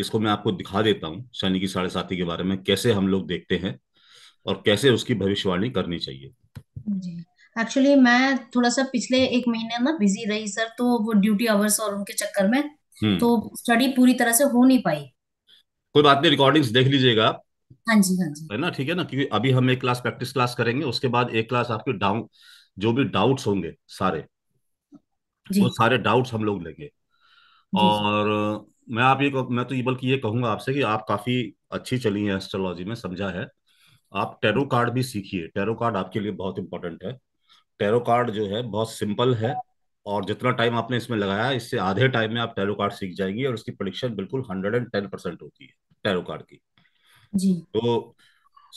इसको मैं आपको दिखा देता हूँ शनि की साढ़े साथी के बारे में कैसे हम लोग देखते हैं और कैसे उसकी भविष्यवाणी करनी चाहिए जी एक्चुअली मैं थोड़ा सा पिछले एक महीने ना बिजी रही सर तो वो ड्यूटी आवर्स और उनके चक्कर में हम्म। तो स्टडी पूरी तरह से हो नहीं पाई कोई बात नहीं रिकॉर्डिंग्स देख लीजिएगा आप हाँ जी हाँ जी है ना ठीक है ना क्योंकि अभी हम एक क्लास प्रैक्टिस क्लास करेंगे उसके बाद एक क्लास आपके डाउन जो भी डाउट्स होंगे सारे वो सारे डाउट्स हम लोग लेंगे और मैं आप ये मैं तो ये बल्कि ये कहूंगा आपसे कि आप काफी अच्छी चली हैं एस्ट्रोलॉजी में समझा है आप टेरो कार्ड भी सीखिए टेरो कार्ड आपके लिए बहुत इंपॉर्टेंट है टेरो कार्ड जो है बहुत सिंपल है और जितना टाइम आपने इसमें लगाया इससे आधे टाइम में आप टेरो कार्ड सीख जाएंगे और उसकी परीक्षा बिल्कुल हंड्रेड एंड टेन परसेंट होती है टेरो कार्ड की जी तो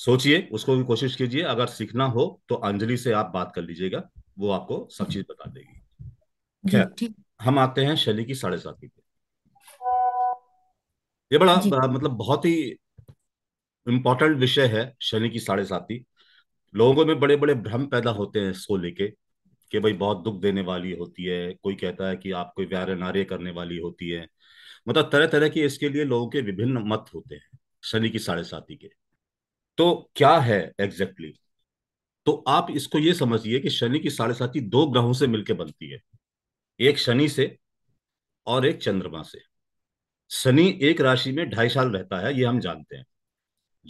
सोचिए उसको भी कोशिश कीजिए अगर सीखना हो तो अंजलि से आप बात कर लीजिएगा वो आपको सब चीज बता देगी खैर हम आते हैं शैली की साढ़े साथी पे ये बड़ा मतलब बहुत ही इम्पोर्टेंट विषय है शनि की साढ़े साथी लोगों में बड़े बड़े भ्रम पैदा होते हैं इसको लेके कि भाई बहुत दुख देने वाली होती है कोई कहता है कि आप कोई व्यार नारे करने वाली होती है मतलब तरह तरह के इसके लिए लोगों के विभिन्न मत होते हैं शनि की साढ़े साथी के तो क्या है एग्जैक्टली तो आप इसको ये समझिए कि शनि की साढ़े साथी दो ग्रहों से मिलकर बनती है एक शनि से और एक चंद्रमा से शनि एक राशि में ढाई साल रहता है ये हम जानते हैं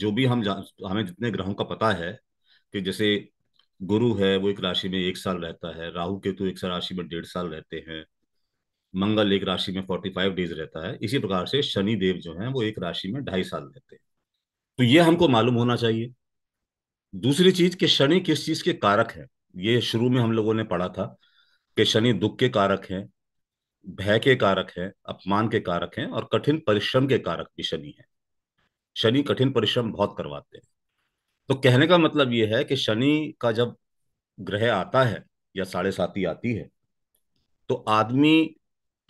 जो भी हम हमें जितने ग्रहों का पता है कि जैसे गुरु है वो एक राशि में एक साल रहता है राहु केतु एक राशि में डेढ़ साल रहते हैं मंगल एक राशि में फोर्टी फाइव डेज रहता है इसी प्रकार से शनि देव जो है वो एक राशि में ढाई साल रहते हैं तो ये हमको मालूम होना चाहिए दूसरी चीज कि शनि किस चीज के कारक है ये शुरू में हम लोगों ने पढ़ा था कि शनि दुख के कारक हैं भय के कारक है अपमान के कारक हैं और कठिन परिश्रम के कारक भी शनि है शनि कठिन परिश्रम बहुत करवाते हैं तो कहने का मतलब यह है कि शनि का जब ग्रह आता है या साढ़े साथी आती है तो आदमी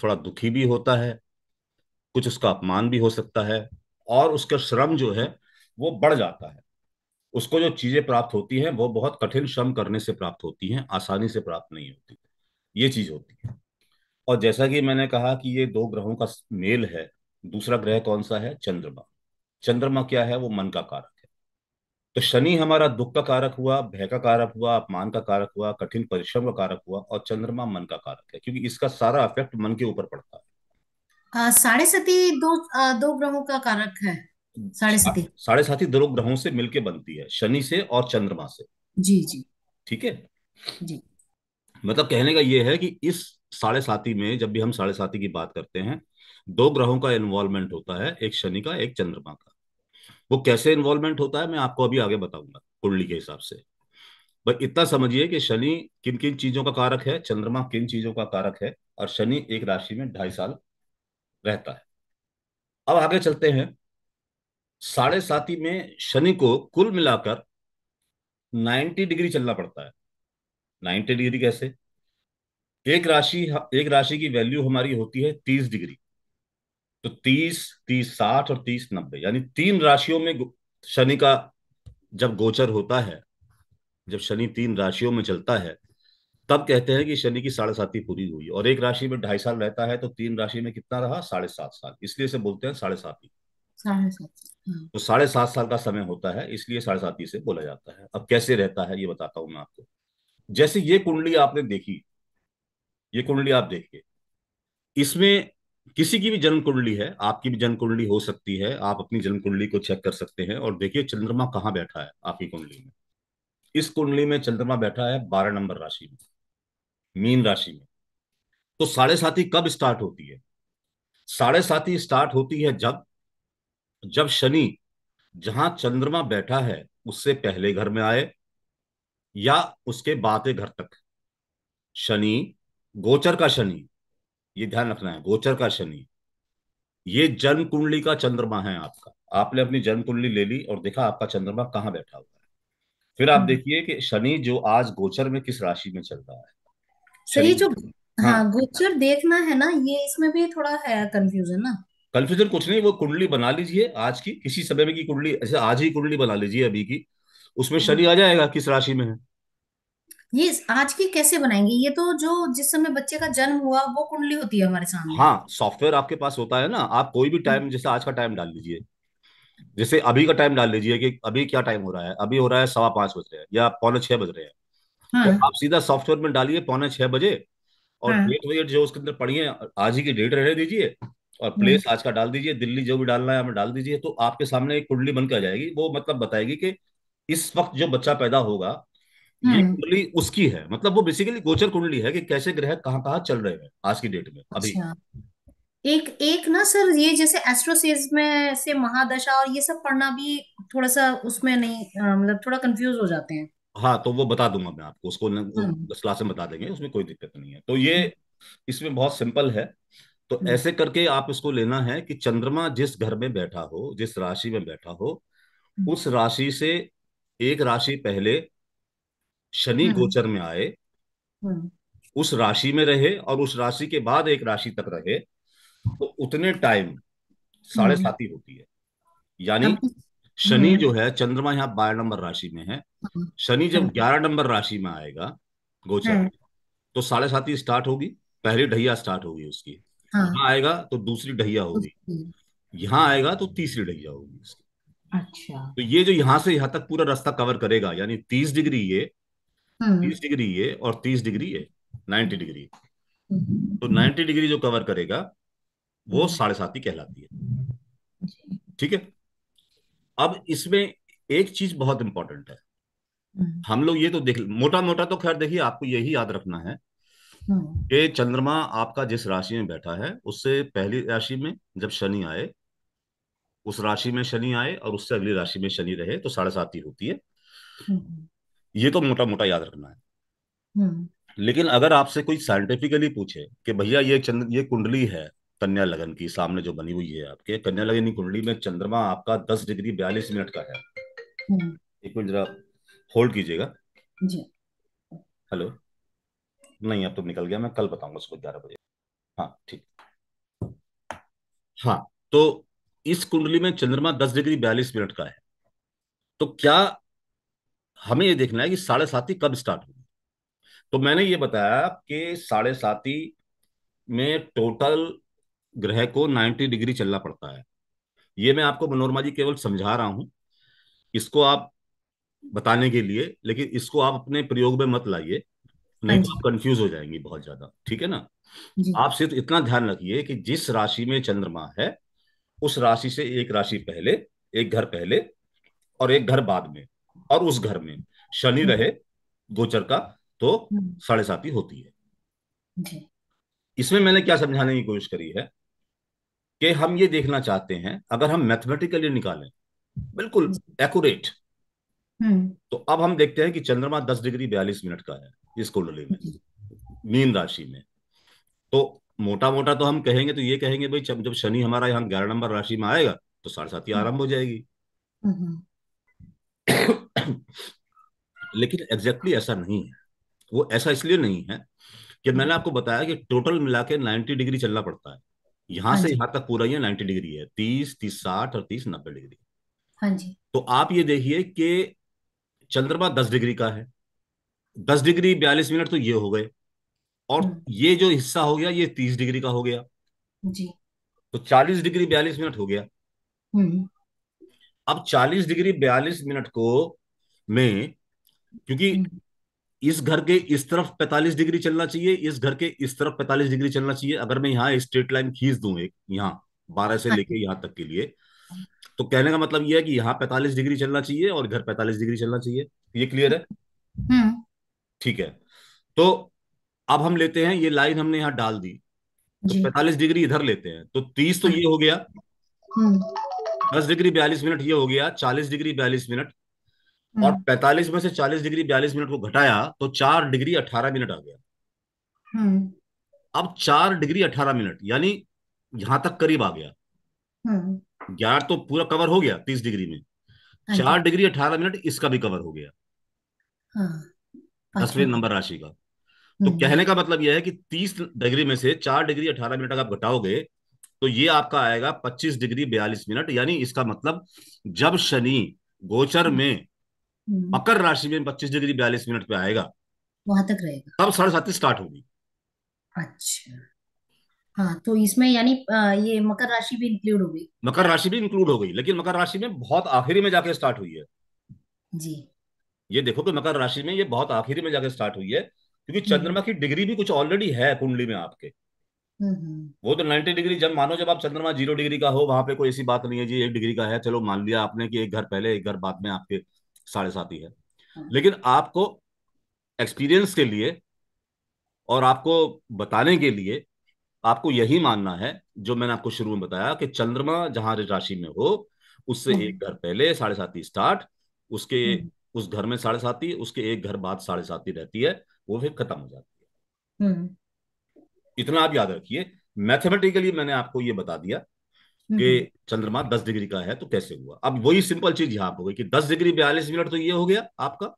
थोड़ा दुखी भी होता है कुछ उसका अपमान भी हो सकता है और उसका श्रम जो है वो बढ़ जाता है उसको जो चीजें प्राप्त होती हैं वो बहुत कठिन श्रम करने से प्राप्त होती हैं आसानी से प्राप्त नहीं होती ये चीज होती है और जैसा कि मैंने कहा कि ये दो ग्रहों का मेल है दूसरा ग्रह कौन सा है चंद्रमा चंद्रमा क्या है वो मन का कारक है तो शनि हमारा दुख का कारक हुआ भय का कारक हुआ अपमान का कारक हुआ कठिन परिश्रम का कारक हुआ और चंद्रमा मन का कारक है क्योंकि इसका सारा अफेक्ट मन के ऊपर पड़ता है साढ़े सती दो आ, दो ग्रहों का कारक है साढ़े सती हाँ, साढ़े साथी दो ग्रहों से मिलके बनती है शनि से और चंद्रमा से जी जी ठीक है जी मतलब कहने का यह है कि इस साढ़े साथी में जब भी हम साढ़े साथी की बात करते हैं दो ग्रहों का इन्वॉल्वमेंट होता है एक शनि का एक चंद्रमा का वो कैसे इन्वॉल्वमेंट होता है मैं आपको अभी आगे बताऊंगा कुंडली के हिसाब से बस इतना समझिए कि शनि किन किन चीजों का कारक है चंद्रमा किन चीजों का कारक है और शनि एक राशि में ढाई साल रहता है अब आगे चलते हैं साढ़े साथी में शनि को कुल मिलाकर 90 डिग्री चलना पड़ता है 90 डिग्री कैसे एक राशि एक राशि की वैल्यू हमारी होती है तीस डिग्री तो तीस तीस साठ और तीस नब्बे यानी तीन राशियों में शनि का जब गोचर होता है जब शनि तीन राशियों में चलता है तब कहते हैं कि शनि की साढ़े ही पूरी हुई और एक राशि में ढाई साल रहता है तो तीन राशि में कितना रहा साढ़े सात साल इसलिए से बोलते हैं साढ़े साती सात हाँ। तो साढ़े सात साल का समय होता है इसलिए साढ़े साती से बोला जाता है अब कैसे रहता है ये बताता हूं मैं आपको जैसे ये कुंडली आपने देखी ये कुंडली आप देखिए इसमें किसी की भी जन्म कुंडली है आपकी भी जन्म कुंडली हो सकती है आप अपनी जन्म कुंडली को चेक कर सकते हैं और देखिए चंद्रमा कहाँ बैठा है आपकी कुंडली में इस कुंडली में चंद्रमा बैठा है बारह नंबर राशि में मीन राशि में तो साढ़े साथी कब स्टार्ट होती है साढ़े साथी स्टार्ट होती है जब जब शनि जहां चंद्रमा बैठा है उससे पहले घर में आए या उसके बाद घर तक शनि गोचर का शनि ये ध्यान रखना है गोचर का शनि ये जन्म कुंडली का चंद्रमा है आपका आपने अपनी जन्म कुंडली ले ली और देखा आपका चंद्रमा कहाँ बैठा हुआ है फिर आप हम्म। देखिए कि शनि जो आज गोचर में किस राशि में चल रहा है सही जो हाँ, हाँ गोचर देखना है ना ये इसमें भी थोड़ा है कंफ्यूजन ना कंफ्यूजन कुछ नहीं वो कुंडली बना लीजिए आज की किसी समय में की कुंडली ऐसे आज ही कुंडली बना लीजिए अभी की उसमें हम्म। शनि आ जाएगा किस राशि में है ये आज की कैसे बनाएंगे ये तो जो जिस समय बच्चे का जन्म हुआ वो कुंडली होती है हमारे सामने हाँ सॉफ्टवेयर आपके पास होता है ना आप कोई भी टाइम हाँ। जैसे आज का टाइम डाल लीजिए जैसे अभी का टाइम डाल लीजिए कि अभी क्या टाइम हो रहा है अभी हो रहा है सवा पांच बज रहे हैं या पौने छह बज रहे हैं हाँ। तो आप सीधा सॉफ्टवेयर में डालिए पौने छह बजे और हाँ। डेट वेट जो उसके अंदर पड़ी है आज ही की डेट रहने दीजिए और हाँ। प्लेस आज का डाल दीजिए दिल्ली जो भी डालना है हमें डाल दीजिए तो आपके सामने एक कुंडली बनकर आ जाएगी वो मतलब बताएगी कि इस वक्त जो बच्चा पैदा होगा ये हम्म। कुंडली उसकी है मतलब वो बेसिकली गोचर कुंडली है कि कैसे ग्रह कहाँ कहाँ चल रहे हैं आज की डेट में अभी अच्छा एक एक ना सर ये जैसे एस्ट्रोसेज में से महादशा और ये सब पढ़ना भी थोड़ा सा उसमें नहीं मतलब थोड़ा कंफ्यूज हो जाते हैं हाँ तो वो बता दूंगा मैं आपको उसको क्लास हम्म। में बता देंगे उसमें कोई दिक्कत नहीं है तो ये हम्म। इसमें बहुत सिंपल है तो ऐसे करके आप इसको लेना है कि चंद्रमा जिस घर में बैठा हो जिस राशि में बैठा हो उस राशि से एक राशि पहले शनि हम्म। गोचर में आए हम्म। उस राशि में रहे और उस राशि के बाद एक राशि तक रहे तो उतने टाइम साढ़े ही हम्म। होती है यानी शनि जो है चंद्रमा यहाँ बारह नंबर राशि में है शनि जब ग्यारह नंबर राशि में आएगा गोचर में तो साढ़े ही स्टार्ट होगी पहली ढैया स्टार्ट होगी उसकी हाँ। यहाँ आएगा तो दूसरी ढहिया होगी यहाँ आएगा तो तीसरी ढैया होगी उसकी अच्छा तो ये जो यहाँ से यहाँ तक पूरा रास्ता कवर करेगा यानी तीस डिग्री ये Hmm. तीस डिग्री ये और तीस डिग्री ये नाइन्टी डिग्री hmm. तो नाइन्टी डिग्री जो कवर करेगा वो hmm. साढ़े साथी कहलाती है ठीक है अब इसमें एक चीज बहुत इंपॉर्टेंट है हम लोग ये तो देख मोटा मोटा तो खैर देखिए आपको यही याद रखना है कि चंद्रमा आपका जिस राशि में बैठा है उससे पहली राशि में जब शनि आए उस राशि में शनि आए और उससे अगली राशि में शनि रहे तो साढ़े साथी होती है ये तो मोटा मोटा याद रखना है हम्म। लेकिन अगर आपसे कोई साइंटिफिकली पूछे कि भैया ये चंद्र ये कुंडली है कन्या लगन की सामने जो बनी हुई है आपके कन्या लगन की कुंडली में चंद्रमा आपका दस डिग्री बयालीस मिनट का है हम्म। एक मिनट जरा होल्ड कीजिएगा हेलो नहीं अब तो निकल गया मैं कल बताऊंगा सुबह ग्यारह बजे हाँ ठीक हाँ तो इस कुंडली में चंद्रमा दस डिग्री बयालीस मिनट का है तो क्या हमें ये देखना है कि साढ़े साथी कब स्टार्ट होगी तो मैंने ये बताया कि साढ़े साथी में टोटल ग्रह को 90 डिग्री चलना पड़ता है ये मैं आपको मनोरमा जी केवल समझा रहा हूं इसको आप बताने के लिए लेकिन इसको आप अपने प्रयोग में मत लाइए नहीं तो हाँ आप कंफ्यूज हो जाएंगी बहुत ज्यादा ठीक है ना आप सिर्फ इतना ध्यान रखिए कि जिस राशि में चंद्रमा है उस राशि से एक राशि पहले एक घर पहले और एक घर बाद में और उस घर में शनि हम्म। रहे गोचर का तो हम्म। साढ़े साथी होती है इसमें मैंने क्या समझाने की कोशिश करी है कि हम ये देखना चाहते हैं अगर हम मैथमेटिकली निकालें बिल्कुल एक्यूरेट हम्म। तो अब हम देखते हैं कि चंद्रमा दस डिग्री बयालीस मिनट का है इस कुंडली में मीन राशि में तो मोटा मोटा तो हम कहेंगे तो ये कहेंगे भाई जब शनि हमारा यहाँ ग्यारह नंबर राशि में आएगा तो साढ़े ही आरंभ हो जाएगी लेकिन एग्जैक्टली ऐसा नहीं है वो ऐसा इसलिए नहीं है कि मैंने आपको बताया कि टोटल मिला के नाइन्टी डिग्री चलना पड़ता है यहां से हाँ यहां तक पूरा ये नाइन्टी डिग्री है तीस तीस साठ और तीस नब्बे डिग्री हाँ जी तो आप ये देखिए कि चंद्रमा दस डिग्री का है दस डिग्री बयालीस मिनट तो ये हो गए और हम्म। ये जो हिस्सा हो गया ये तीस डिग्री का हो गया जी तो चालीस डिग्री बयालीस मिनट हो गया हम्म। अब 40 डिग्री 42 मिनट को में क्योंकि हम्म। इस घर के इस तरफ 45 डिग्री चलना चाहिए इस घर के इस तरफ 45 डिग्री चलना चाहिए अगर मैं यहाँ स्ट्रेट लाइन खींच दू एक यहाँ बारह से लेके यहाँ तक के लिए तो कहने का मतलब यह है कि यहाँ 45 डिग्री चलना चाहिए और इधर 45 डिग्री चलना चाहिए ये क्लियर है हम्म। ठीक है तो अब हम लेते हैं ये लाइन हमने यहाँ डाल दी तो पैतालीस डिग्री इधर लेते हैं तो तीस तो हम्म। ये हो गया दस डिग्री बयालीस मिनट ये हो गया चालीस डिग्री बयालीस मिनट हम्म। और पैंतालीस में से चालीस डिग्री बयालीस मिनट को घटाया तो चार डिग्री अठारह मिनट आ गया हम्म। अब चार डिग्री अठारह मिनट यानी यहां तक करीब आ गया हम्म। ग्यारह तो पूरा कवर हो गया तीस डिग्री में हाँ चार डिग्री अठारह मिनट इसका भी कवर हो गया हाँ। दसवें अच्छा। नंबर राशि का तो कहने का मतलब यह है कि तीस डिग्री में से चार डिग्री अठारह मिनट अगर आप घटाओगे तो ये आपका आएगा 25 डिग्री 42 मिनट यानी इसका मतलब जब शनि गोचर हम्म। में हम्म। मकर राशि में 25 डिग्री 42 मिनट पे आएगा वहां तक रहेगा तब साढ़े सात स्टार्ट होगी अच्छा हाँ तो इसमें यानी ये मकर राशि भी इंक्लूड हो गई मकर राशि भी इंक्लूड हो गई लेकिन मकर राशि में बहुत आखिरी में जाके स्टार्ट हुई है जी ये देखो कि मकर राशि में ये बहुत आखिरी में जाके स्टार्ट हुई है क्योंकि हम्म। चंद्रमा की डिग्री भी कुछ ऑलरेडी है कुंडली में आपके हम्म। वो तो नाइन्टी डिग्री जब मानो जब आप चंद्रमा जीरो डिग्री का हो वहां पे कोई ऐसी बात नहीं है जी एक डिग्री का है चलो मान लिया आपने कि एक घर पहले एक घर बाद में आपके साढ़े साथ ही है हाँ। लेकिन आपको एक्सपीरियंस के लिए और आपको बताने के लिए आपको यही मानना है जो मैंने आपको शुरू में बताया कि चंद्रमा जहां राशि में हो उससे हाँ। एक घर पहले साढ़े साथी ही स्टार्ट उसके हाँ। उस घर में साढ़े साथी ही उसके एक घर बाद साढ़े साथी ही रहती है वो फिर खत्म हो जाती है हम्म। इतना आप याद रखिए मैथमेटिकली मैंने आपको ये बता दिया हम्म, कि हम्म। चंद्रमा दस डिग्री का है तो कैसे हुआ अब वही सिंपल चीज यहां हो गई कि दस डिग्री बयालीस मिनट तो ये हो गया आपका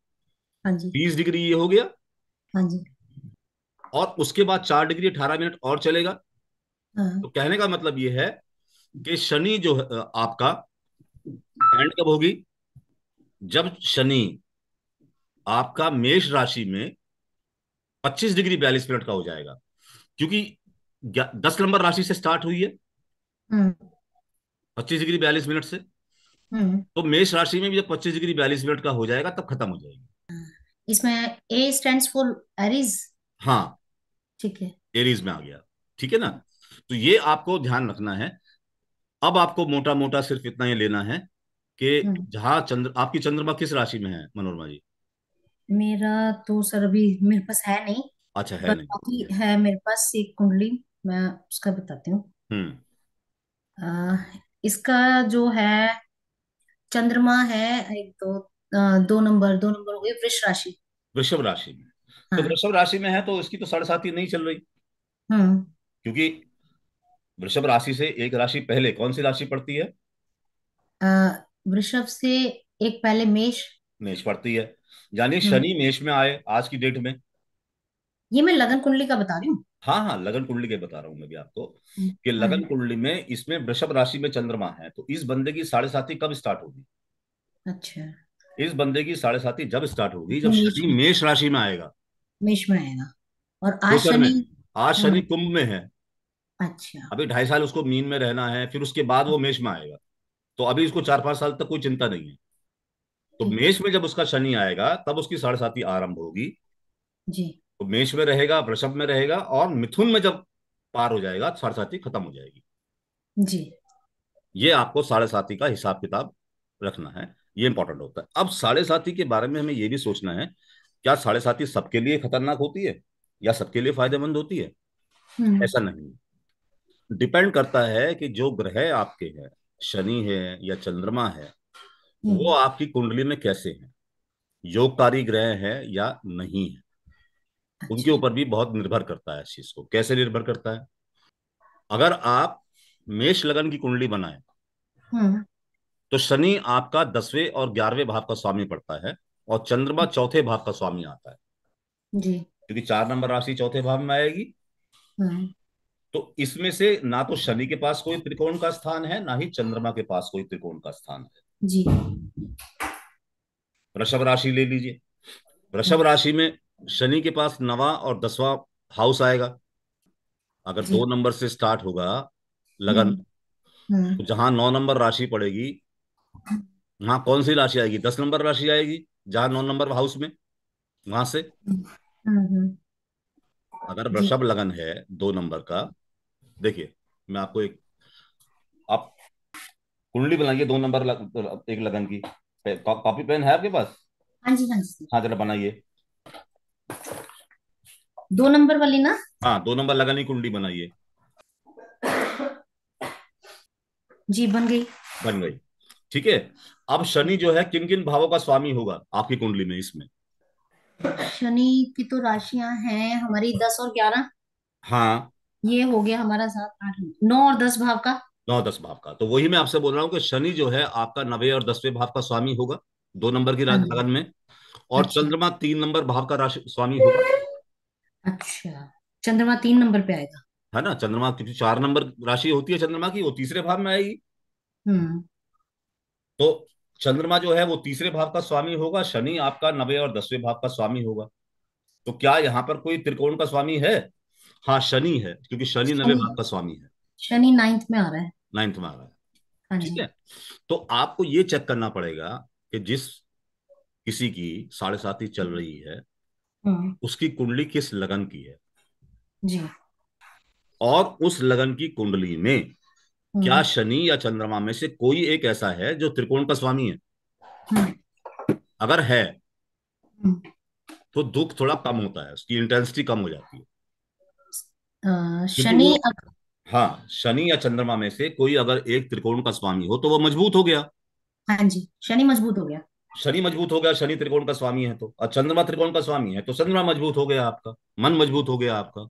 हाँ बीस डिग्री ये हो गया हाँ और उसके बाद चार डिग्री अठारह मिनट और चलेगा हाँ। तो कहने का मतलब ये है कि शनि जो है आपका एंड कब होगी जब शनि आपका मेष राशि में 25 डिग्री बयालीस मिनट का हो जाएगा क्योंकि दस नंबर राशि से स्टार्ट हुई है हम्म। पच्चीस डिग्री बयालीस मिनट से हम्म। तो मेष राशि में भी जब पच्चीस डिग्री बयालीस मिनट का हो जाएगा तब खत्म हो जाएगी हाँ। इसमें ए स्टैंड्स फॉर एरीज हाँ ठीक है एरीज में आ गया ठीक है ना तो ये आपको ध्यान रखना है अब आपको मोटा मोटा सिर्फ इतना ही लेना है कि हम्म। जहाँ चंद्र आपकी चंद्रमा किस राशि में है मनोरमा जी मेरा तो सर अभी मेरे पास है नहीं अच्छा है नहीं बाकी है है मेरे पास एक कुंडली मैं उसका बताती हूँ हम्म इसका जो है चंद्रमा है एक दो आ, दो नंबर दो नंबर हो गई वृष राशि वृषभ राशि में तो हाँ वृषभ राशि में है तो इसकी तो साढ़े सात ही नहीं चल रही हम्म क्योंकि वृषभ राशि से एक राशि पहले कौन सी राशि पड़ती है वृषभ से एक पहले मेष मेष पड़ती है यानी हम्म शनि मेष में आए आज की डेट में ये मैं लगन कुंडली का बता रही हूँ हाँ हाँ लगन कुंडली के बता रहा हूँ मैं भी आपको हम्म। कि लगन कुंडली में इसमें वृषभ राशि में चंद्रमा है तो इस बंदे की साढ़े साथी कब स्टार्ट होगी अच्छा इस बंदे की साढ़े साथी जब स्टार्ट होगी जब शनि मेष राशि में आएगा मेष में आएगा और तो आज शनि आज हाँ। शनि कुंभ में है अच्छा अभी ढाई साल उसको मीन में रहना है फिर उसके बाद वो मेष में आएगा तो अभी इसको चार पांच साल तक कोई चिंता नहीं है तो हम्म। मेष में जब उसका शनि आएगा तब उसकी साढ़े साथी आरंभ होगी जी वो मेष में रहेगा वृषभ में रहेगा और मिथुन में जब पार हो जाएगा साढ़े खत्म हो जाएगी जी ये आपको साढ़े साथी का हिसाब किताब रखना है ये इंपॉर्टेंट होता है अब साढ़े साथी के बारे में हमें ये भी सोचना है क्या साढ़े साथी सबके लिए खतरनाक होती है या सबके लिए फायदेमंद होती है हम्म। ऐसा नहीं डिपेंड करता है कि जो ग्रह आपके हैं शनि है या चंद्रमा है वो हम्म। आपकी कुंडली में कैसे हैं योगकारी ग्रह है या नहीं है उनके ऊपर भी बहुत निर्भर करता है इस चीज को कैसे निर्भर करता है अगर आप मेष लगन की कुंडली बनाए हम्म। तो शनि आपका दसवें और ग्यारहवें भाव का स्वामी पड़ता है और चंद्रमा हम्म। चौथे भाव का स्वामी आता है जी क्योंकि चार नंबर राशि चौथे भाव में आएगी हम्म। तो इसमें से ना तो शनि के पास कोई त्रिकोण का स्थान है ना ही चंद्रमा के पास कोई त्रिकोण का स्थान है जी वृषभ राशि ले लीजिए वृषभ राशि में शनि के पास नवा और दसवा हाउस आएगा अगर दो नंबर से स्टार्ट होगा लगन हम्म। हम्म। तो जहां नौ नंबर राशि पड़ेगी वहां कौन सी राशि आएगी दस नंबर राशि आएगी जहां नौ नंबर हाउस में वहां से हम्म, अगर वृषभ लगन है दो नंबर का देखिए मैं आपको एक आप कुंडली बनाइए दो नंबर लग, एक लगन की कॉपी पेन है आपके पास हाँ जी हाँ, हाँ जरा बनाइए दो नंबर वाली ना हाँ दो नंबर की कुंडी बनाइए जी बन गई बन गई ठीक है अब शनि जो है किन किन भावों का स्वामी होगा आपकी कुंडली में इसमें शनि की तो राशियां हैं हमारी दस और ग्यारह हाँ ये हो गया हमारा सात आठ नौ और दस भाव का नौ दस भाव का तो वही मैं आपसे बोल रहा हूँ कि शनि जो है आपका नवे और दसवें भाव का स्वामी होगा दो नंबर की लगन हाँ। में और अच्छा चंद्रमा तीन नंबर भाव का राशि स्वामी होगा अच्छा चंद्रमा तीन नंबर पे आएगा है ना चंद्रमा की चार नंबर राशि होती है चंद्रमा की वो तीसरे भाव में आएगी हम्म तो चंद्रमा जो है वो तीसरे भाव का स्वामी होगा शनि आपका नवे और दसवें भाव का स्वामी होगा तो क्या यहाँ पर कोई त्रिकोण का स्वामी है हाँ शनि है क्योंकि शनि नवे भाव का स्वामी है शनि नाइन्थ में आ रहा है नाइन्थ में आ रहा है हाँ जी ठीक है तो आपको ये चेक करना पड़ेगा कि जिस किसी की साढ़े ही चल रही है हम्म। उसकी कुंडली किस लगन की है जी और उस लगन की कुंडली में क्या हम्म। शनि या चंद्रमा में से कोई एक ऐसा है जो त्रिकोण का स्वामी है हम्म। अगर है तो दुख थोड़ा कम होता है उसकी इंटेंसिटी कम हो जाती है शनि हाँ शनि या चंद्रमा में से कोई अगर एक त्रिकोण का स्वामी हो तो वो मजबूत हो गया हाँ जी शनि मजबूत हो गया शनि मजबूत हो गया शनि त्रिकोण का स्वामी है तो और चंद्रमा त्रिकोण का स्वामी है तो चंद्रमा मजबूत हो गया आपका मन मजबूत हो गया आपका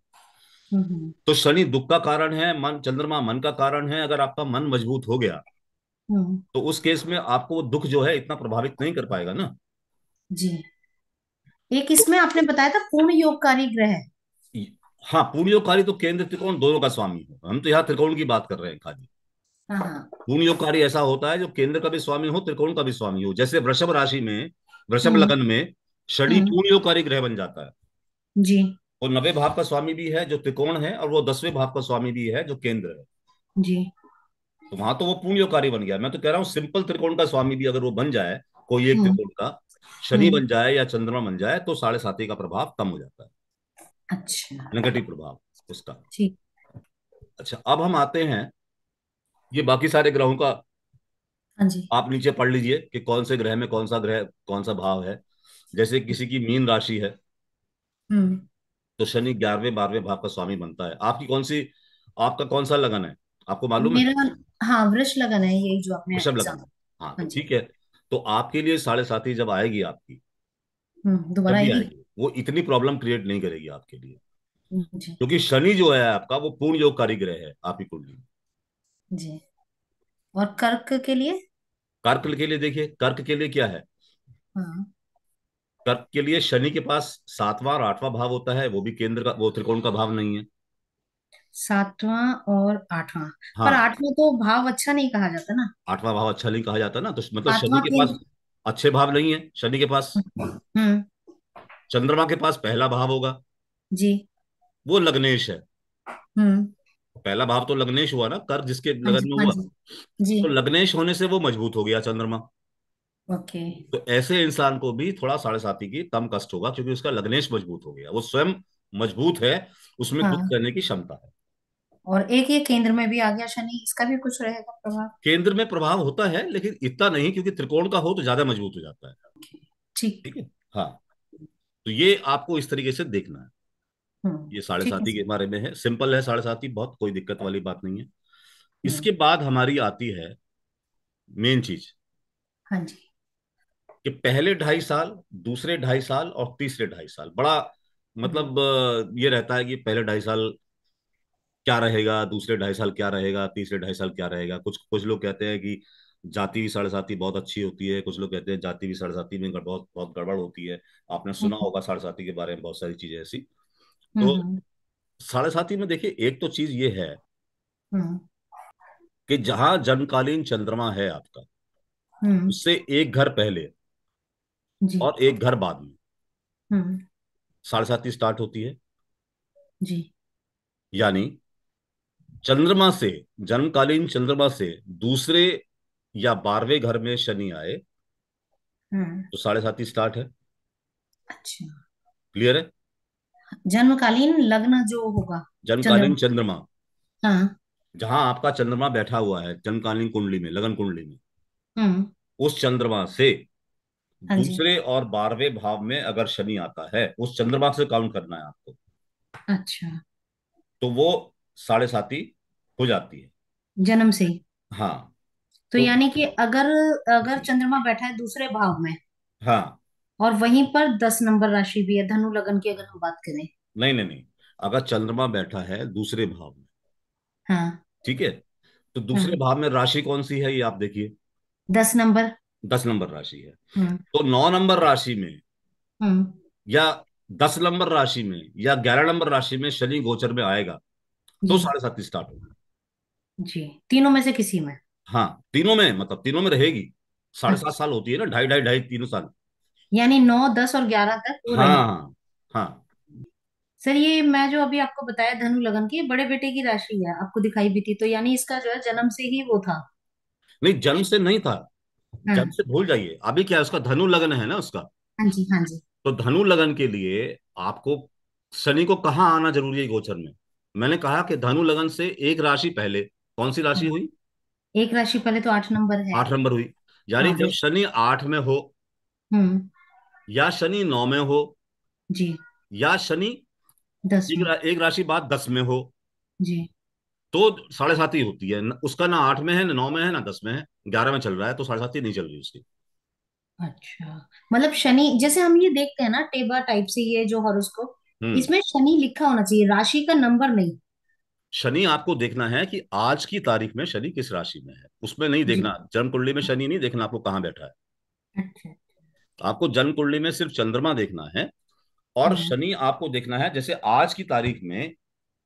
तो शनि दुख का कारण है मन चंद्रमा मन का कारण है अगर आपका मन मजबूत हो गया हम्म। तो उस केस में आपको दुख जो है इतना प्रभावित नहीं कर पाएगा ना जी एक इसमें आपने बताया था पूर्ण योगकारी ग्रह हाँ पूर्ण योगकारी तो केंद्र त्रिकोण दोनों का स्वामी है हम तो यहाँ त्रिकोण की बात कर रहे हैं खाली गुण हाँ, हाँ। योग कार्य ऐसा होता है जो केंद्र का भी स्वामी हो त्रिकोण का भी स्वामी हो जैसे वृषभ राशि में वृषभ हम्म। लगन में शनि हम्म। पूर्ण कार्य ग्रह बन जाता है जी वो नवे भाव का स्वामी भी है जो त्रिकोण है और वो दसवें भाव का स्वामी भी है जो केंद्र है जी तो वहां तो वो पूर्ण कार्य बन गया मैं तो कह रहा हूँ सिंपल त्रिकोण का स्वामी भी अगर वो बन जाए कोई एक हम्म। त्रिकोण का शनि बन जाए या चंद्रमा बन जाए तो साढ़े साथी का प्रभाव कम हो जाता है अच्छा नेगेटिव प्रभाव उसका अच्छा अब हम आते हैं ये बाकी सारे ग्रहों का हाँ आप नीचे पढ़ लीजिए कि कौन से ग्रह में कौन सा ग्रह कौन सा भाव है जैसे किसी की मीन राशि है हम्म। तो शनि ग्यारहवें बारहवें भाव का स्वामी बनता है आपकी कौन सी आपका कौन सा लगन है आपको मालूम है हाँ वृक्ष लगन है यही जो आपने लगन हाँ, तो हाँ ठीक है तो आपके लिए साढ़े ही जब आएगी आपकी हम्म, दोबारा आएगी वो इतनी प्रॉब्लम क्रिएट नहीं करेगी आपके लिए क्योंकि शनि जो है आपका वो पूर्ण योगकारी ग्रह है आपकी कुंडली में जी और कर्क के लिए कर्क के लिए देखिए कर्क के लिए क्या है हाँ। कर्क के लिए शनि के पास सातवां और आठवां भाव होता है वो भी केंद्र का वो त्रिकोण का भाव नहीं है सातवां और आठवां हाँ पर आठवां तो भाव अच्छा नहीं कहा जाता ना आठवां भाव अच्छा नहीं कहा जाता ना तो मतलब शनि के पास अच्छे भाव नहीं है शनि के पास हम्म। चंद्रमा के पास पहला भाव होगा जी वो लग्नेश है हम्म पहला भाव तो लग्नेश हुआ ना कर जिसके हाँ लगन में हाँ हुआ जी तो लग्नेश होने से वो मजबूत हो गया चंद्रमा ओके तो ऐसे इंसान को भी थोड़ा साढ़े साथी की कम कष्ट होगा क्योंकि उसका लग्नेश मजबूत हो गया वो स्वयं मजबूत है उसमें हाँ। कुछ करने की क्षमता है और एक ये केंद्र में भी आ गया शनि इसका भी कुछ रहेगा प्रभाव केंद्र में प्रभाव होता है लेकिन इतना नहीं क्योंकि त्रिकोण का हो तो ज्यादा मजबूत हो जाता है ठीक ठीक है हाँ तो ये आपको इस तरीके से देखना है हम्म, ये साढ़े साथी के बारे में है सिंपल है साढ़े साथी बहुत कोई दिक्कत वाली बात नहीं है हम्म। इसके बाद हमारी आती है मेन चीज हाँ जी कि पहले ढाई साल दूसरे ढाई साल और तीसरे ढाई साल बड़ा मतलब हम्म। ये रहता है कि पहले ढाई साल क्या रहेगा दूसरे ढाई साल क्या रहेगा तीसरे ढाई साल क्या रहेगा कुछ कुछ लोग कहते हैं कि जाति भी साढ़े बहुत अच्छी होती है कुछ लोग कहते हैं जाति भी साढ़े साथी में बहुत बहुत गड़बड़ होती है आपने सुना होगा साढ़े साथी के बारे में बहुत सारी चीजें ऐसी तो हम्म, हम्म। साढ़े साथी में देखिए एक तो चीज ये है हम्म। कि जहां जन्मकालीन चंद्रमा है आपका उससे एक घर पहले और एक घर बाद में साढ़े साथी स्टार्ट होती है जी यानी चंद्रमा से जन्मकालीन चंद्रमा से दूसरे या बारहवें घर में शनि आए तो साढ़े साथी स्टार्ट है अच्छा क्लियर है जन्मकालीन लग्न जो होगा जन्मकालीन चंद्रमा हाँ जहाँ आपका चंद्रमा बैठा हुआ है जन्मकालीन कुंडली में लगन कुंडली में हम्म। उस चंद्रमा से हाँ दूसरे और बारहवें भाव में अगर शनि आता है उस चंद्रमा से काउंट करना है आपको अच्छा तो वो साढ़े साथी हो जाती है जन्म से हाँ तो, तो यानी कि तो अगर अगर चंद्रमा बैठा है दूसरे भाव में हाँ और वहीं पर दस नंबर राशि भी है धनु लगन की अगर हम बात करें नहीं नहीं नहीं अगर चंद्रमा बैठा है दूसरे भाव में हाँ ठीक है तो दूसरे हाँ, भाव में राशि कौन सी है ये आप देखिए दस नंबर दस नंबर राशि है हाँ। तो नौ नंबर राशि में हाँ। या दस नंबर राशि में या ग्यारह नंबर राशि में शनि गोचर में आएगा तो साढ़े सात स्टार्ट होगा जी तीनों में से किसी में हाँ तीनों में मतलब तीनों में रहेगी साढ़े हाँ। सात साल होती है ना ढाई ढाई ढाई तीनों साल यानी नौ दस और ग्यारह तक वो हाँ हाँ सर ये मैं जो अभी आपको बताया धनु लगन की बड़े बेटे की राशि है आपको दिखाई भी थी तो यानी इसका जो है जन्म से ही वो था नहीं जन्म से नहीं था हाँ। जन्म से भूल जाइए अभी क्या उसका धनु लगन है ना उसका हाँ जी हाँ जी तो धनु लगन के लिए आपको शनि को कहाँ आना जरूरी है गोचर में मैंने कहा कि धनु लगन से एक राशि पहले कौन सी राशि हाँ। हुई एक राशि पहले तो आठ नंबर है आठ नंबर हुई यानी हाँ जब शनि आठ में हो हम्म। या शनि नौ में हो जी या शनि दस एक, रा, एक राशि बाद दस में हो जी तो साढ़े सात ही होती है उसका ना आठ में है ना नौ में है ना दस में है ग्यारह में चल रहा है तो साढ़े सात ही नहीं चल रही उसकी अच्छा मतलब शनि जैसे हम ये देखते हैं ना टेबा टाइप से ये जो हॉरोस्कोप हम्म। इसमें शनि लिखा होना चाहिए राशि का नंबर नहीं शनि आपको देखना है कि आज की तारीख में शनि किस राशि में है उसमें नहीं देखना जन्म कुंडली में शनि नहीं देखना आपको कहाँ बैठा है अच्छा आपको जन्म कुंडली में सिर्फ चंद्रमा देखना है और हम्म। शनि आपको देखना है जैसे आज की तारीख में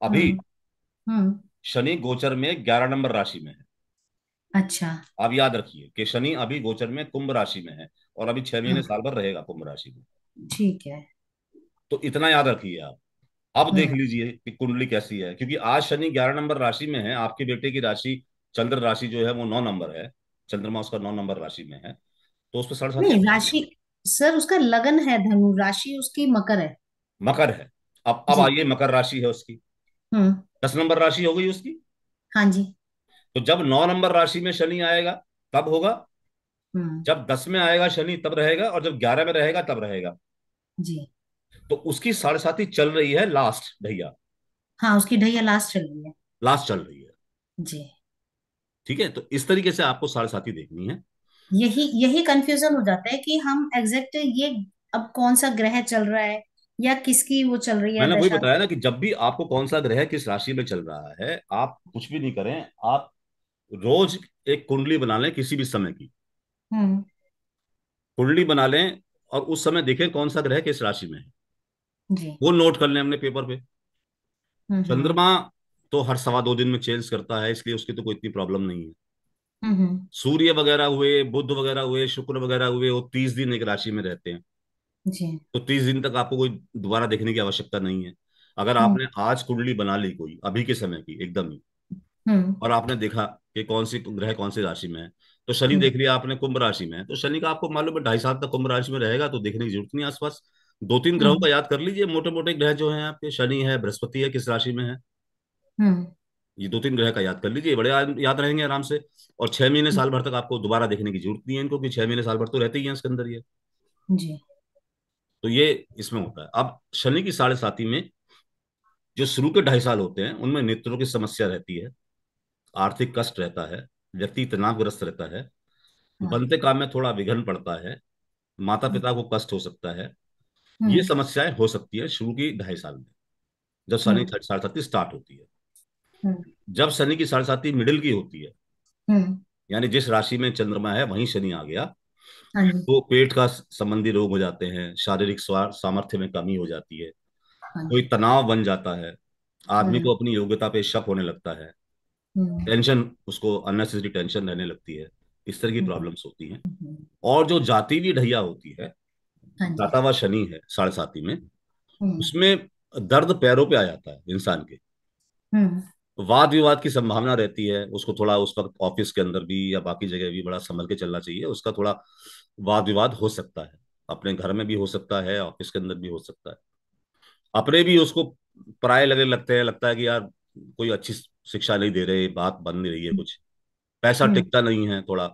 अभी हम्म। हम्म। शनि गोचर में ग्यारह नंबर राशि में है अच्छा आप याद रखिए कि शनि अभी गोचर में कुंभ राशि में है और अभी छह महीने साल भर रहेगा कुंभ राशि में ठीक है तो इतना याद रखिए आप अब देख लीजिए कि कुंडली कैसी है क्योंकि आज शनि ग्यारह नंबर राशि में है आपके बेटे की राशि चंद्र राशि जो है वो नौ नंबर है चंद्रमा उसका नौ नंबर राशि में है तो उस पर साढ़े राशि सर उसका लगन है धनु राशि उसकी मकर है मकर है अब अब आइए मकर राशि है उसकी हम्म। दस नंबर राशि हो गई उसकी हाँ जी तो जब नौ नंबर राशि में शनि आएगा तब होगा हम्म। जब दस में आएगा शनि तब रहेगा और जब ग्यारह में रहेगा तब रहेगा जी तो उसकी साढ़े साथी चल रही है लास्ट ढैया हाँ उसकी ढैया लास्ट चल रही है लास्ट चल रही है जी ठीक है तो इस तरीके से आपको साढ़े साथी देखनी है यही यही कंफ्यूजन हो जाता है कि हम एग्जैक्ट ये अब कौन सा ग्रह चल रहा है या किसकी वो चल रही है मैंने वही बताया ना कि जब भी आपको कौन सा ग्रह किस राशि में चल रहा है आप कुछ भी नहीं करें आप रोज एक कुंडली बना लें किसी भी समय की हम्म। कुंडली बना लें और उस समय देखें कौन सा ग्रह किस राशि में है जी। वो नोट कर लें हमने पेपर पे हम्म, हम्म। चंद्रमा तो हर सवा दो दिन में चेंज करता है इसलिए उसकी तो कोई इतनी प्रॉब्लम नहीं है हम्म। सूर्य वगैरह हुए बुद्ध वगैरह हुए शुक्र वगैरह हुए वो तीस दिन एक राशि में रहते हैं जी तो तीस दिन तक आपको कोई दोबारा देखने की आवश्यकता नहीं है अगर हम्म। आपने आज कुंडली बना ली कोई अभी के समय की एकदम ही हम्म। और आपने देखा कि कौन सी ग्रह कौन सी राशि में है तो शनि देख लिया आपने कुंभ राशि में तो शनि का आपको मालूम है ढाई साल तक कुंभ राशि में रहेगा तो देखने की जरूरत नहीं आसपास दो तीन ग्रहों का याद कर लीजिए मोटे मोटे ग्रह जो है आपके शनि है बृहस्पति है किस राशि में है ये दो तीन ग्रह का याद कर लीजिए बड़े याद रहेंगे आराम से और छह महीने साल भर तक आपको दोबारा देखने की जरूरत नहीं है इनको कि छह महीने साल भर तो रहते ही है इसके अंदर ये जी तो ये इसमें होता है अब शनि की साढ़े साथी में जो शुरू के ढाई साल होते हैं उनमें नेत्रों की समस्या रहती है आर्थिक कष्ट रहता है व्यक्ति तनावग्रस्त रहता है हाँ। बनते काम में थोड़ा विघन पड़ता है माता पिता को कष्ट हो सकता है ये हम्म। समस्याएं हो सकती है शुरू की ढाई साल में जब शनि हम्म। साढ़े साथी स्टार्ट होती है हम्म। जब शनि की साढ़े साथी मिडिल की होती है हम्म। यानी जिस राशि में चंद्रमा है वहीं शनि आ गया हाँ तो पेट का संबंधी रोग हो जाते हैं शारीरिक सामर्थ्य में कमी हो जाती है हाँ कोई तनाव बन जाता है आदमी हाँ को अपनी योग्यता पे शक होने लगता है हम्म। टेंशन उसको अननेसेसरी टेंशन रहने लगती है इस तरह की प्रॉब्लम्स होती हैं और जो जाति भी ढैया होती है जातावा शनि है साढ़े साथी में उसमें दर्द पैरों पे आ जाता है इंसान के वाद विवाद की संभावना रहती है उसको थोड़ा उस वक्त ऑफिस के अंदर भी या बाकी जगह भी बड़ा संभल के चलना चाहिए उसका थोड़ा वाद विवाद हो सकता है अपने घर में भी हो सकता है ऑफिस के अंदर भी हो सकता है अपने भी उसको पराये लगने लगते हैं लगता है कि यार कोई अच्छी शिक्षा नहीं दे रहे बात बन नहीं रही है कुछ पैसा हम्म। टिकता नहीं है थोड़ा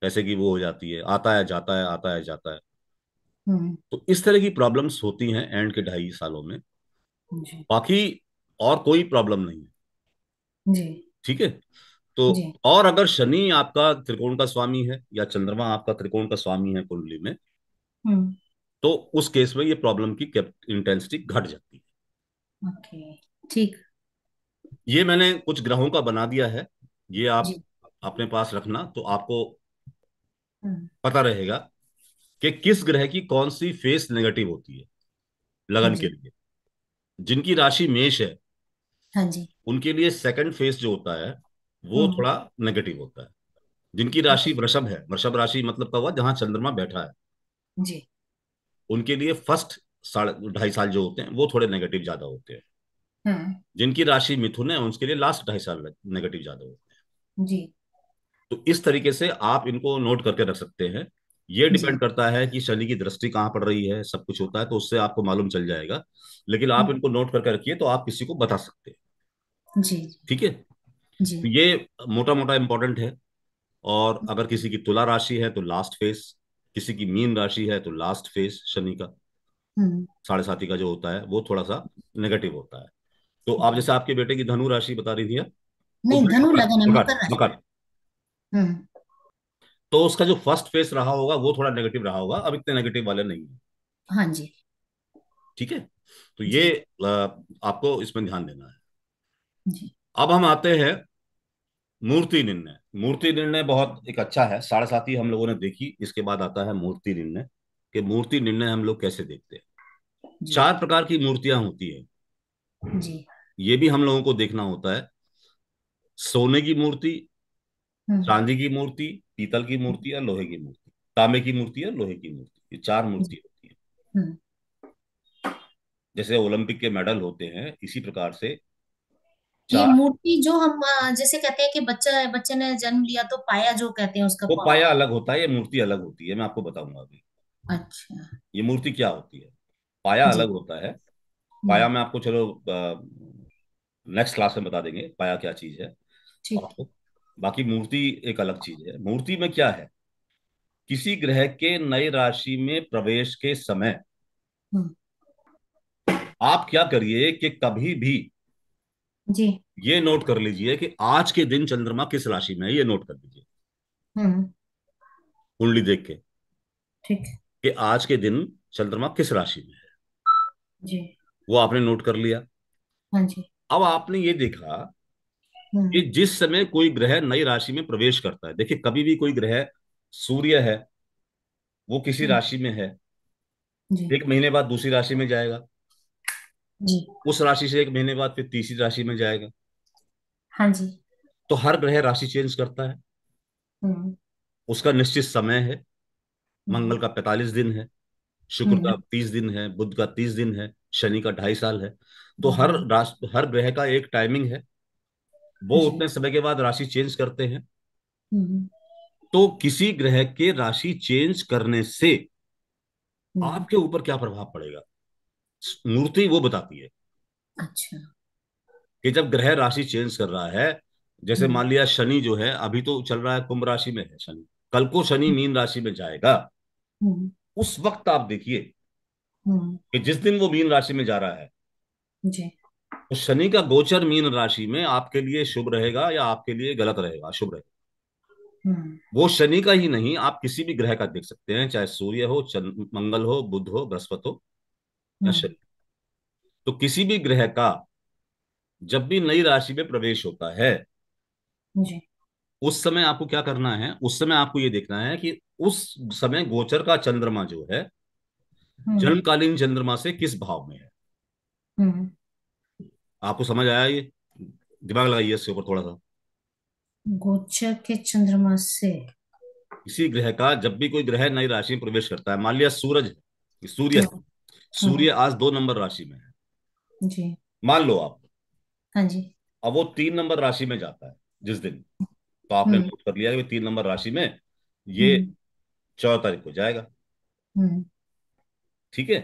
पैसे की वो हो जाती है आता है जाता है आता है जाता है हम्म। तो इस तरह की प्रॉब्लम्स होती हैं एंड के ढाई सालों में बाकी और कोई प्रॉब्लम नहीं है ठीक है तो जी और अगर शनि आपका त्रिकोण का स्वामी है या चंद्रमा आपका त्रिकोण का स्वामी है कुंडली में हम्म। तो उस केस में ये प्रॉब्लम की इंटेंसिटी घट जाती है ओके ठीक ये मैंने कुछ ग्रहों का बना दिया है ये आप अपने पास रखना तो आपको हम्म। पता रहेगा कि किस ग्रह की कौन सी फेस नेगेटिव होती है लगन के लिए जिनकी राशि मेष है हाँ जी उनके लिए सेकंड फेज जो होता है वो हम्म। थोड़ा नेगेटिव होता है जिनकी राशि अच्छा। वृषभ है वृषभ राशि मतलब का हुआ जहां चंद्रमा बैठा है जी उनके लिए फर्स्ट साढ़े ढाई साल जो होते हैं वो थोड़े नेगेटिव ज्यादा होते हैं हम्म। जिनकी राशि मिथुन है उनके लिए लास्ट ढाई साल नेगेटिव ज्यादा होते हैं जी तो इस तरीके से आप इनको नोट करके रख सकते हैं ये डिपेंड करता है कि शनि की दृष्टि कहाँ पड़ रही है सब कुछ होता है तो उससे आपको मालूम चल जाएगा लेकिन आप हम्म। इनको नोट करके रखिए तो आप किसी को बता सकते हैं ठीक है तो ये मोटा मोटा इंपॉर्टेंट है और अगर किसी की तुला राशि है तो लास्ट फेस किसी की मीन राशि है तो लास्ट फेस शनि का हम्म। साढ़े साथी का जो होता है वो थोड़ा सा नेगेटिव होता है तो आप जैसे आपके बेटे की धनु राशि बता रही थी आप नहीं तो धनु मकर हम्म। तो उसका जो फर्स्ट फेस रहा होगा वो थोड़ा नेगेटिव रहा होगा अब इतने नेगेटिव वाले नहीं है हाँ जी ठीक है तो ये आपको इसमें ध्यान देना है अब हम आते हैं मूर्ति निर्णय मूर्ति निर्णय बहुत एक अच्छा है साढ़े साथ ही हम लोगों ने देखी इसके बाद आता है मूर्ति निर्णय कि मूर्ति निर्णय हम लोग कैसे देखते हैं चार प्रकार की मूर्तियां होती है जी। ये भी हम लोगों को देखना होता है सोने की मूर्ति हम्म। चांदी की मूर्ति पीतल की मूर्ति या लोहे की मूर्ति तांबे की मूर्ति या लोहे की मूर्ति ये चार मूर्ति होती है हम्म। जैसे ओलंपिक के मेडल होते हैं इसी प्रकार से ये मूर्ति जो हम जैसे कहते हैं कि बच्चा बच्चे ने जन्म लिया तो पाया जो कहते हैं उसका वो पाया, पाया अलग होता है ये मूर्ति अलग होती है मैं आपको बताऊंगा अभी अच्छा ये मूर्ति क्या होती है पाया अलग होता है हम्म। पाया में आपको चलो नेक्स्ट क्लास में बता देंगे पाया क्या चीज है ठीक आपको बाकी मूर्ति एक अलग चीज है मूर्ति में क्या है किसी ग्रह के नए राशि में प्रवेश के समय हम्म। आप क्या करिए कि कभी भी जी ये नोट कर लीजिए कि आज के दिन चंद्रमा किस राशि में है ये नोट कर लीजिए कुंडली हम्म। देख के ठीक कि आज के दिन चंद्रमा किस राशि में है जी वो आपने नोट कर लिया हाँ जी अब आपने ये देखा हम्म। कि जिस समय कोई ग्रह नई राशि में प्रवेश करता है देखिए कभी भी कोई ग्रह सूर्य है वो किसी हम्म। राशि में है एक महीने बाद दूसरी राशि में जाएगा उस राशि से एक महीने बाद फिर तीसरी राशि में जाएगा हाँ जी तो हर ग्रह राशि चेंज करता है हम्म। उसका निश्चित समय है मंगल का पैतालीस दिन है शुक्र का हम्म। तीस दिन है बुद्ध का तीस दिन है शनि का ढाई साल है तो हम्म। हर राशि हर ग्रह का एक टाइमिंग है वो उतने समय के बाद राशि चेंज करते हैं तो किसी ग्रह के राशि चेंज करने से आपके ऊपर क्या प्रभाव पड़ेगा मूर्ति वो बताती है अच्छा कि जब ग्रह राशि चेंज कर रहा है जैसे हम्म। मान लिया शनि जो है अभी तो चल रहा है कुंभ राशि में है शनि कल को शनि हम्म। मीन राशि में जाएगा हम्म। उस वक्त आप देखिए कि जिस दिन वो मीन राशि में जा रहा है जी तो शनि का गोचर मीन राशि में आपके लिए शुभ रहेगा या आपके लिए गलत रहेगा शुभ रहेगा वो शनि का ही नहीं आप किसी भी ग्रह का देख सकते हैं चाहे सूर्य हो मंगल हो बुध हो बृहस्पति हो हम्म। शरीर तो किसी भी ग्रह का जब भी नई राशि में प्रवेश होता है जी। उस समय आपको क्या करना है उस समय आपको ये देखना है कि उस समय गोचर का चंद्रमा जो है हम्म। जन्मकालीन चंद्रमा से किस भाव में है हम्म। आपको समझ आया ये दिमाग लगाइए इसके ऊपर थोड़ा सा गोचर के चंद्रमा से किसी ग्रह का जब भी कोई ग्रह नई राशि में प्रवेश करता है मान लिया सूरज सूर्य है हाँ। सूर्य आज दो नंबर राशि में है जी मान लो आप हाँ जी अब वो तीन नंबर राशि में जाता है जिस दिन तो आपने हम्म। नोट कर लिया कि तीन नंबर राशि में ये हम्म। चौदह तारीख को जाएगा हम्म। ठीक है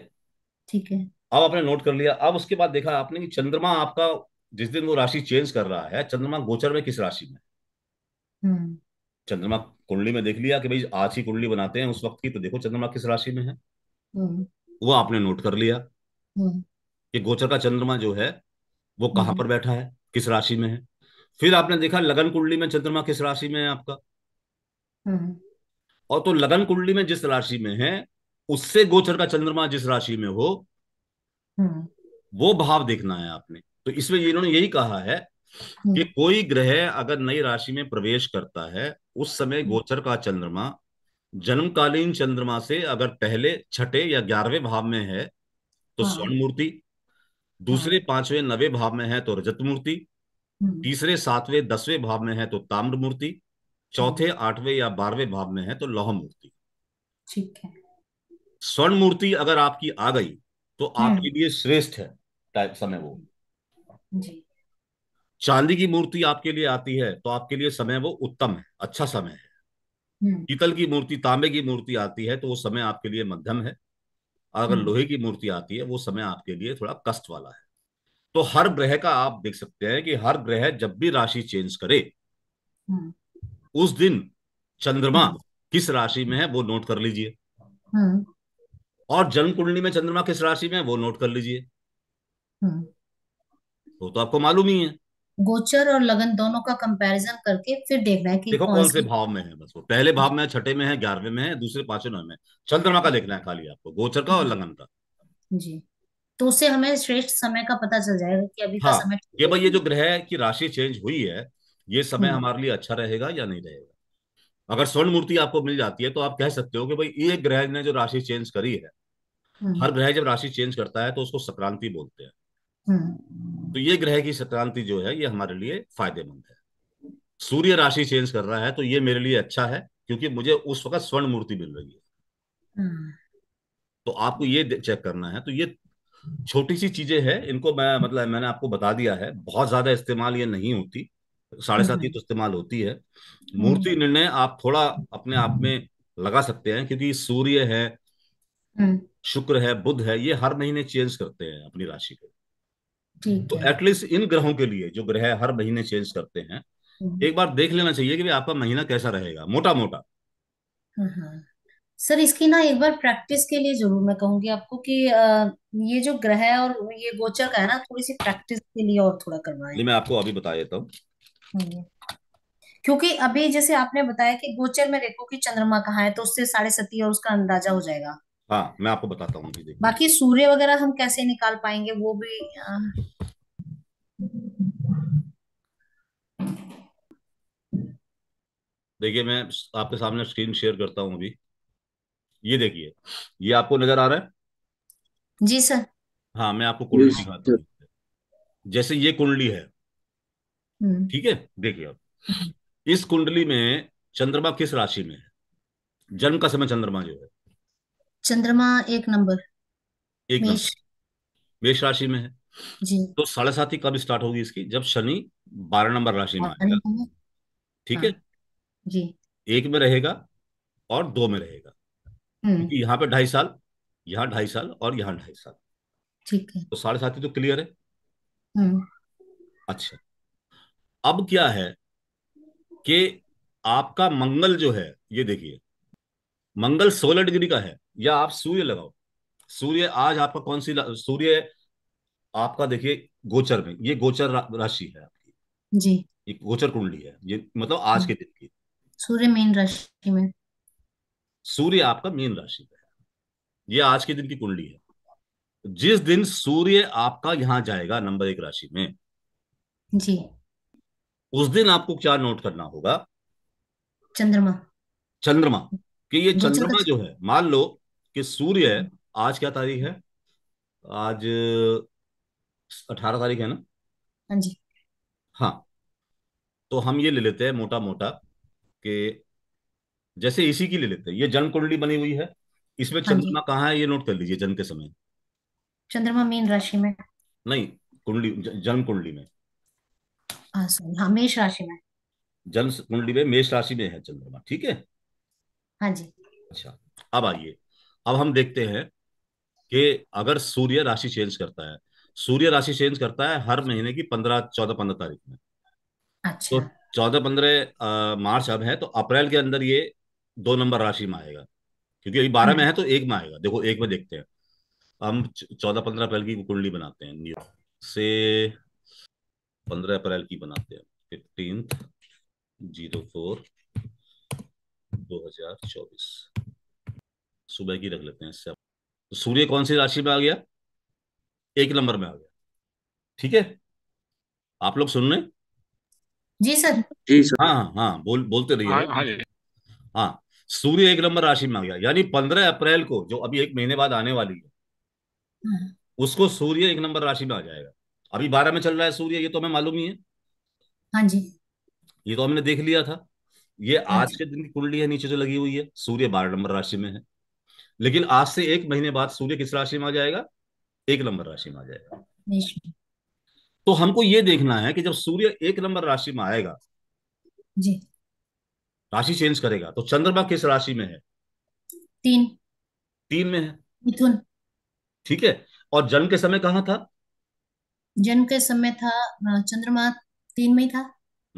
ठीक है अब आपने नोट कर लिया अब उसके बाद देखा आपने कि चंद्रमा आपका जिस दिन वो राशि चेंज कर रहा है चंद्रमा गोचर में किस राशि में चंद्रमा कुंडली में देख लिया कि भाई आज ही कुंडली बनाते हैं उस वक्त की तो देखो चंद्रमा किस राशि में है वो आपने नोट कर लिया हम्म। कि गोचर का चंद्रमा जो है वो कहां हम्म। पर बैठा है किस राशि में है फिर आपने देखा लगन कुंडली में चंद्रमा किस राशि में है आपका हम्म। और तो लगन कुंडली में जिस राशि में है उससे गोचर का चंद्रमा जिस राशि में हो वो भाव देखना है आपने तो इसमें इन्होंने यही कहा है कि कोई ग्रह अगर नई राशि में प्रवेश करता है उस समय गोचर का चंद्रमा जन्मकालीन चंद्रमा से अगर पहले छठे या ग्यारहवें भाव में है तो हाँ। स्वर्ण मूर्ति हाँ। दूसरे हाँ। पांचवें नवे भाव में है तो रजत मूर्ति हम्म। तीसरे सातवें दसवें भाव में है तो ताम्र मूर्ति चौथे हाँ। आठवें या बारहवें भाव में है तो लौह मूर्ति ठीक है स्वर्ण मूर्ति अगर आपकी आ गई तो आपके हम्म। लिए श्रेष्ठ है टाइप समय वो जी चांदी की मूर्ति आपके लिए आती है तो आपके लिए समय वो उत्तम है अच्छा समय है पीतल हम्म। की मूर्ति तांबे की मूर्ति आती है तो वो समय आपके लिए मध्यम है अगर हम्म। लोहे की मूर्ति आती है वो समय आपके लिए थोड़ा कष्ट वाला है तो हर ग्रह का आप देख सकते हैं कि हर ग्रह जब भी राशि चेंज करे हम्म। उस दिन चंद्रमा किस राशि में है वो नोट कर लीजिए और जन्म कुंडली में चंद्रमा किस राशि में है वो नोट कर लीजिए वो तो आपको मालूम ही है गोचर और लगन दोनों का कंपैरिजन करके फिर देखना है कि देखो कौन से भाव में है बस वो पहले भाव में छठे में है ग्यारहवें में है दूसरे पांचवे नौ में चंद्रमा का देखना है खाली आपको गोचर का और हम्म। लगन का जी तो उससे हमें श्रेष्ठ समय का पता चल जाएगा कि अभी हाँ, का समय ये भाई ये जो ग्रह की राशि चेंज हुई है ये समय हम्म। हमारे लिए अच्छा रहेगा या नहीं रहेगा अगर स्वर्ण मूर्ति आपको मिल जाती है तो आप कह सकते हो कि भाई ये ग्रह ने जो राशि चेंज करी है हम्म। हर ग्रह जब राशि चेंज करता है तो उसको संक्रांति बोलते हैं तो ये ग्रह की संक्रांति जो है ये हमारे लिए फायदेमंद है सूर्य राशि चेंज कर रहा है तो ये मेरे लिए अच्छा है क्योंकि मुझे उस वक्त स्वर्ण मूर्ति मिल रही है हम्म। तो आपको ये चेक करना है तो ये छोटी सी चीजें हैं इनको मैं मतलब मैंने आपको बता दिया है बहुत ज्यादा इस्तेमाल ये नहीं होती साढ़े सात ही हम्म। तो इस्तेमाल होती है हम्म। मूर्ति निर्णय आप थोड़ा अपने आप में लगा सकते हैं क्योंकि सूर्य है शुक्र है बुध है ये हर महीने चेंज करते हैं अपनी राशि को तो एटलीस्ट इन ग्रहों के लिए जो ग्रह हर महीने चेंज करते हैं हम्म। एक बार देख लेना चाहिए कि आपका महीना कैसा रहेगा मोटा मोटा हाँ, हाँ। सर इसकी ना एक बार प्रैक्टिस के लिए जरूर मैं कहूंगी आपको कि ये जो ग्रह और ये गोचर का है ना थोड़ी सी प्रैक्टिस के लिए और थोड़ा करवाएं मैं आपको अभी बता देता हूँ क्योंकि अभी जैसे आपने बताया कि गोचर में देखो कि चंद्रमा कहाँ है तो उससे साढ़े सती और उसका अंदाजा हो जाएगा हाँ मैं आपको बताता हूँ बाकी सूर्य वगैरह हम कैसे निकाल पाएंगे वो भी आ... देखिए मैं आपके सामने स्क्रीन शेयर करता हूँ अभी ये देखिए ये आपको नजर आ रहा है जी सर हाँ मैं आपको कुंडली दिखाता हूँ जैसे ये कुंडली है हम्म। ठीक है देखिए आप इस कुंडली में चंद्रमा किस राशि में है जन्म का समय चंद्रमा जो है चंद्रमा एक नंबर एक नंबर मेष मेष राशि में है जी तो साढ़े सात ही कब स्टार्ट होगी इसकी जब शनि बारह नंबर राशि में आएगा ठीक हाँ। है जी एक में रहेगा और दो में रहेगा हम्म। क्योंकि यहाँ पे ढाई साल यहाँ ढाई साल और यहाँ ढाई साल ठीक है तो साढ़े सात ही तो क्लियर है हम्म। अच्छा अब क्या है कि आपका मंगल जो है ये देखिए मंगल सोलह डिग्री का है या आप सूर्य लगाओ सूर्य आज आपका कौन सी सूर्य आपका देखिए गोचर में ये गोचर राशि है आपकी जी ये गोचर कुंडली है ये मतलब आज के दिन की सूर्य मेन राशि में सूर्य आपका मेन राशि है ये आज के दिन की कुंडली है जिस दिन सूर्य आपका यहाँ जाएगा नंबर एक राशि में जी उस दिन आपको क्या नोट करना होगा चंद्रमा चंद्रमा कि ये चंद्रमा जो है मान लो कि सूर्य आज क्या तारीख है आज अठारह तारीख है ना हाँ जी हाँ तो हम ये ले लेते हैं मोटा मोटा कि जैसे इसी की ले लेते हैं ये जन्म कुंडली बनी हुई है इसमें हाँ जी चंद्रमा कहाँ है ये नोट कर लीजिए जन्म के समय चंद्रमा मीन राशि में नहीं कुंडली जन्म कुंडली में हाँ, हाँ मेष राशि में जन्म कुंडली में मेष राशि में है चंद्रमा ठीक है हाँ जी अच्छा अब आइए अब हम देखते हैं कि अगर सूर्य राशि चेंज करता है सूर्य राशि चेंज करता है हर महीने की पंद्रह चौदह पंद्रह तारीख में अच्छा। तो चौदह पंद्रह मार्च अब है तो अप्रैल के अंदर ये दो नंबर राशि में आएगा क्योंकि अभी बारह में है तो एक में आएगा देखो एक में देखते हैं हम चौदह पंद्रह अप्रैल की कुंडली बनाते हैं न्यू से पंद्रह अप्रैल की बनाते हैं फिफ्टीन जीरो फोर दो हजार चौबीस सुबह की रख लेते हैं इससे तो सूर्य कौन सी राशि में आ गया एक नंबर में आ गया ठीक है आप लोग सुन रहे जी सर जी सर हाँ, हाँ हाँ बोल बोलते रहिए हाँ, हाँ, हाँ सूर्य एक नंबर राशि में आ गया यानी पंद्रह अप्रैल को जो अभी एक महीने बाद आने वाली है हाँ। उसको सूर्य एक नंबर राशि में आ जाएगा अभी बारह में चल रहा है सूर्य ये तो हमें मालूम ही है हाँ जी ये तो हमने देख लिया था ये हाँ आज के दिन की कुंडली है नीचे जो लगी हुई है सूर्य बारह नंबर राशि में है लेकिन आज से एक महीने बाद सूर्य किस राशि में आ जाएगा एक नंबर राशि में आ जाएगा तो हमको ये देखना है कि जब सूर्य एक नंबर राशि में आएगा जी राशि चेंज करेगा तो चंद्रमा किस राशि में है तीन तीन में है मिथुन ठीक है और जन्म के समय कहाँ था जन्म के समय था चंद्रमा तीन में ही था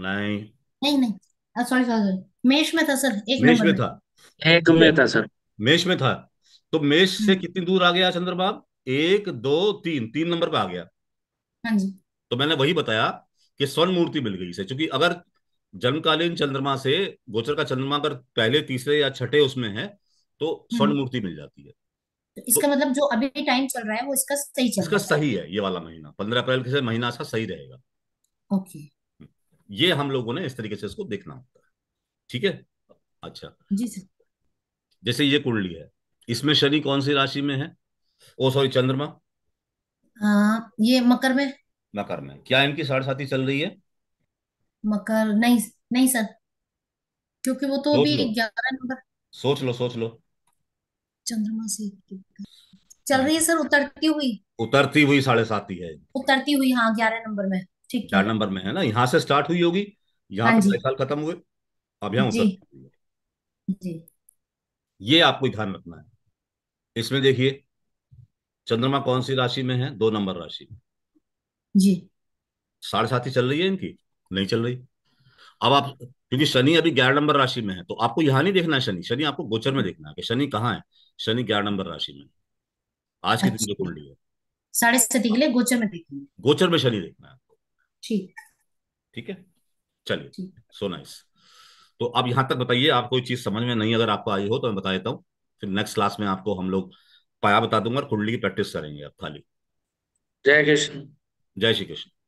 नहीं नहीं नहीं सॉरी सॉरी मेष में था सर एक मेष में था एक में था सर मेष में था तो मेष से हम्म। कितनी दूर आ गया चंद्रमा एक दो तीन तीन नंबर पे आ गया हाँ जी तो मैंने वही बताया कि स्वर्ण मूर्ति मिल गई इसे क्योंकि अगर जन्मकालीन चंद्रमा से गोचर का चंद्रमा अगर पहले तीसरे या छठे उसमें है तो स्वर्ण हम्म। मूर्ति मिल जाती है तो, तो इसका तो, मतलब जो अभी टाइम चल रहा है वो इसका सही चल इसका सही है ये वाला महीना पंद्रह अप्रैल से महीना इसका सही रहेगा ओके ये हम लोगों ने इस तरीके से इसको देखना होता है ठीक है अच्छा जी सर जैसे ये कुंडली है इसमें शनि कौन सी राशि में है ओ सॉरी चंद्रमा हाँ ये मकर में मकर में क्या इनकी साढ़े चल रही है मकर नहीं नहीं सर क्योंकि वो तो सोच अभी लो ग्यारह नंबर सोच लो सोच लो चंद्रमा से चल रही है सर उतरती हुई उतरती हुई साढ़े सात ही है उतरती हुई हाँ ग्यारह नंबर में ठीक चार नंबर में है ना यहाँ से स्टार्ट हुई होगी यहाँ हाँ जी साल खत्म हुए अब यहाँ जी उतर जी ये आपको ध्यान रखना है इसमें देखिए चंद्रमा कौन सी राशि में है दो नंबर राशि में जी साढ़े साथ ही चल रही है इनकी नहीं चल रही अब आप क्योंकि शनि अभी ग्यारह नंबर राशि में है तो आपको यहाँ नहीं देखना है शनि शनि आपको गोचर में देखना है कि शनि कहाँ है शनि ग्यारह नंबर राशि में आज के दिन अच्छा। जो कुंडली है साढ़े सती के लिए गोचर में देखेंगे गोचर में शनि देखना है आपको ठीक ठीक है चलिए सो नाइस तो अब यहाँ तक बताइए आप कोई चीज समझ में नहीं अगर आपको आई हो तो मैं बता देता हूँ फिर नेक्स्ट क्लास में आपको हम लोग पाया बता दूंगा और कुंडली की प्रैक्टिस करेंगे आप खाली जय कृष्ण जय श्री कृष्ण